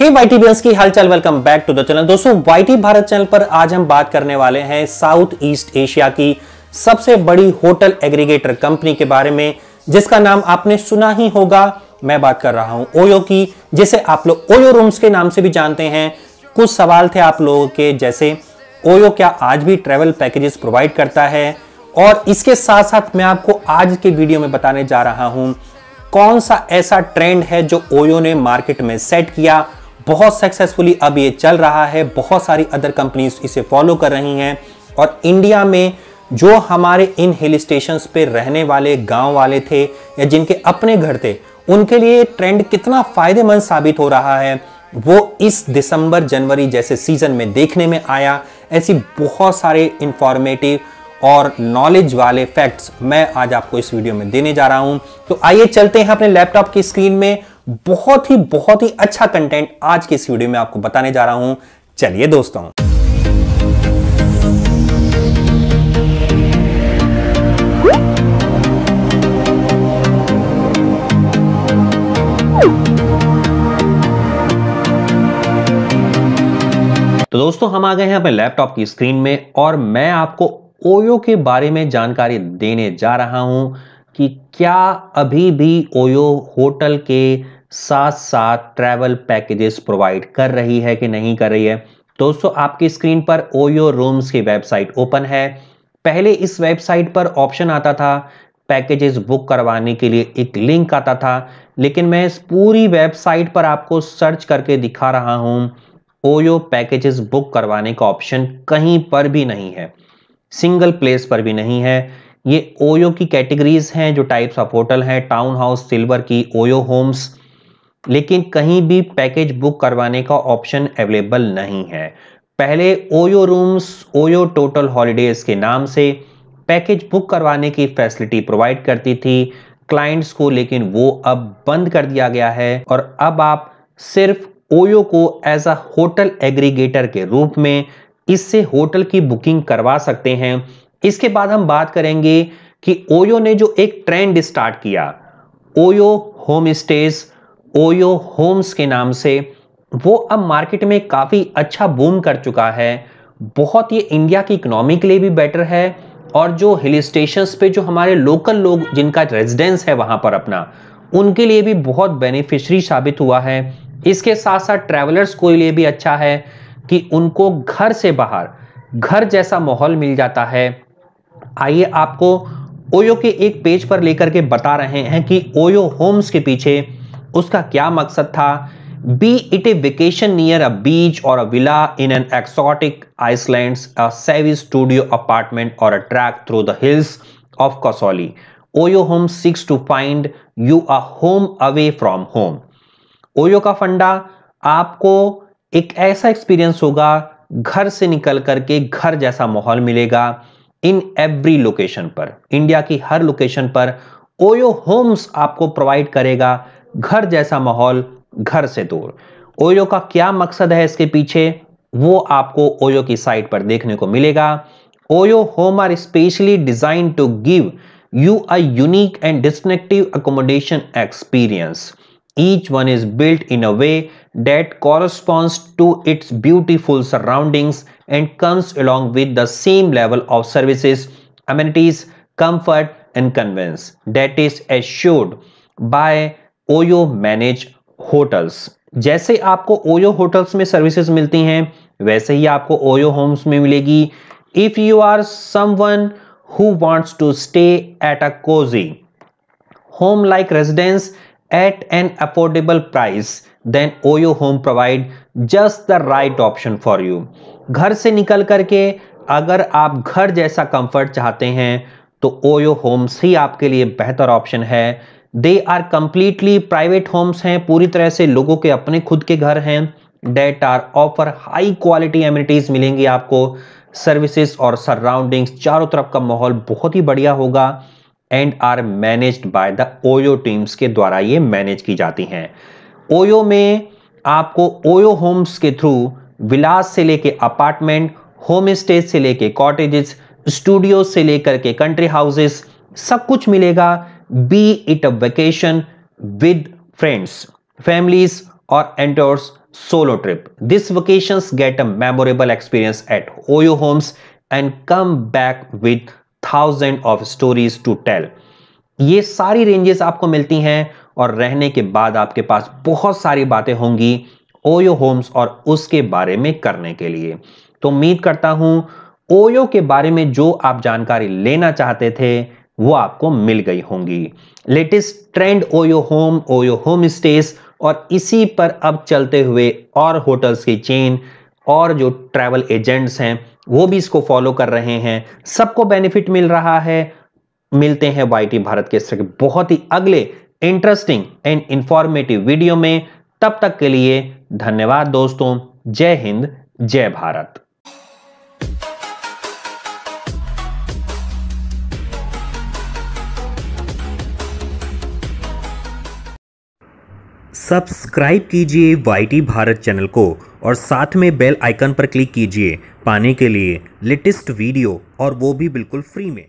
हे hey, YT की हालचाल welcome back to the channel दोस्तों वाईटी भारत चैनल पर आज हम बात करने वाले हैं साउथ ईस्ट एशिया की सबसे बड़ी होटल एग्रीगेटर कंपनी के बारे में जिसका नाम आपने सुना ही होगा मैं बात कर रहा हूं ओयो की जिसे आप लोग ओयो रूम्स के नाम से भी जानते हैं कुछ सवाल थे आप लोगों के जैसे ओयो क्या आज भी ट्रेवल पैकेजेस प्रोवाइड करता है और इसके साथ साथ मैं आपको आज के वीडियो में बताने जा रहा हूं कौन सा ऐसा ट्रेंड है जो ओयो ने मार्केट में सेट किया बहुत सक्सेसफुली अब ये चल रहा है बहुत सारी अदर कंपनीज इसे फॉलो कर रही हैं और इंडिया में जो हमारे इन हिल स्टेशन पे रहने वाले गांव वाले थे या जिनके अपने घर थे उनके लिए ट्रेंड कितना फ़ायदेमंद साबित हो रहा है वो इस दिसंबर जनवरी जैसे सीज़न में देखने में आया ऐसी बहुत सारे इंफॉर्मेटिव और नॉलेज वाले फैक्ट्स मैं आज आपको इस वीडियो में देने जा रहा हूं तो आइए चलते हैं अपने लैपटॉप की स्क्रीन में बहुत ही बहुत ही अच्छा कंटेंट आज के इस वीडियो में आपको बताने जा रहा हूं चलिए दोस्तों तो दोस्तों हम आ गए हैं अपने लैपटॉप की स्क्रीन में और मैं आपको ओयो के बारे में जानकारी देने जा रहा हूं कि क्या अभी भी ओयो होटल के साथ साथ ट्रैवल पैकेजेस प्रोवाइड कर रही है कि नहीं कर रही है दोस्तों आपकी स्क्रीन पर ओयो रूम्स की वेबसाइट ओपन है पहले इस वेबसाइट पर ऑप्शन आता था पैकेजेस बुक करवाने के लिए एक लिंक आता था लेकिन मैं इस पूरी वेबसाइट पर आपको सर्च करके दिखा रहा हूं ओयो पैकेजेस बुक करवाने का ऑप्शन कहीं पर भी नहीं है सिंगल प्लेस पर भी नहीं है ये ओयो की कैटेगरीज हैं जो टाइप्स ऑफ होटल हैं टाउन हाउस सिल्वर की ओयो होम्स लेकिन कहीं भी पैकेज बुक करवाने का ऑप्शन अवेलेबल नहीं है पहले OYO rooms OYO total holidays के नाम से पैकेज बुक करवाने की फैसिलिटी प्रोवाइड करती थी क्लाइंट्स को लेकिन वो अब बंद कर दिया गया है और अब आप सिर्फ ओयो को एज अ होटल एग्रीगेटर के रूप में इससे होटल की बुकिंग करवा सकते हैं इसके बाद हम बात करेंगे कि ओयो ने जो एक ट्रेंड स्टार्ट किया OYO home stays OYO homes के नाम से वो अब मार्केट में काफ़ी अच्छा बूम कर चुका है बहुत ये इंडिया की इकोनॉमी के लिए भी बेटर है और जो हिल स्टेशंस पे जो हमारे लोकल लोग जिनका रेजिडेंस है वहाँ पर अपना उनके लिए भी बहुत बेनिफिशरी साबित हुआ है इसके साथ साथ ट्रैवलर्स को लिए भी अच्छा है कि उनको घर से बाहर घर जैसा माहौल मिल जाता है आइए आपको ओयो के एक पेज पर लेकर के बता रहे हैं कि ओयो होम्स के पीछे उसका क्या मकसद था be it a vacation near a beach और a villa in an exotic island savvy studio apartment और a trek through the hills of Kasauli OYO home seeks to find you a home away from home OYO का फंडा आपको एक ऐसा experience होगा घर से निकल करके घर जैसा माहौल मिलेगा इन एवरी लोकेशन पर इंडिया की हर लोकेशन पर ओयो होम्स आपको प्रोवाइड करेगा घर जैसा माहौल घर से दूर ओयो का क्या मकसद है इसके पीछे वो आपको ओयो की साइट पर देखने को मिलेगा OYO home are specially design to give you a unique and distinctive accommodation experience each one is built in a way that corresponds to its beautiful surroundings and comes along with the same level of services, amenities, comfort and convenience that is assured by OYO managed hotels. जैसे आपको OYO hotels में services मिलती हैं, वैसे ही आपको OYO homes If you are someone who wants to stay at a cozy home-like residence at an affordable price, then OYO home provide just the right option for you घर से निकल करके अगर आप घर जैसा कंफर्ट चाहते हैं तो ओयो होम्स ही आपके लिए बेहतर ऑप्शन है they are completely private homes हैं पूरी तरह से लोगों के अपने खुद के घर हैं that are offer high quality amenities मिलेंगी आपको सर्विसेज और सराउंडिंग्स चारों तरफ का माहौल बहुत ही बढ़िया होगा and are managed by the OYO teams के द्वारा ये मैनेज की जाती हैं ओयो में आपको ओयो होम्स के थ्रू विलास से लेके अपार्टमेंट होम स्टे से लेके कॉटेजेस स्टूडियो से लेकर के कंट्री हाउसेस सब कुछ मिलेगा be it a vacation with friends families और एंटोर्स solo trip this vacation get a memorable experience at OYO homes and come back with thousand of stories to tell ये सारी रेंजेस आपको मिलती हैं और रहने के बाद आपके पास बहुत सारी बातें होंगी ओयो होम्स और उसके बारे में करने के लिए तो उम्मीद करता हूं ओयो के बारे में जो आप जानकारी लेना चाहते थे वो आपको मिल गई होंगी latest trend OYO home OYO home stays और इसी पर अब चलते हुए और होटल्स की चेन और जो ट्रैवल एजेंट्स हैं वो भी इसको फॉलो कर रहे हैं सबको बेनिफिट मिल रहा है मिलते हैं वाई भारत के बहुत ही अगले इंटरेस्टिंग एंड इंफॉर्मेटिव वीडियो में तब तक के लिए धन्यवाद दोस्तों जय हिंद जय भारत सब्सक्राइब कीजिए वाईटी भारत चैनल को और साथ में बेल आइकन पर क्लिक कीजिए पाने के लिए लेटेस्ट वीडियो और वो भी बिल्कुल फ्री में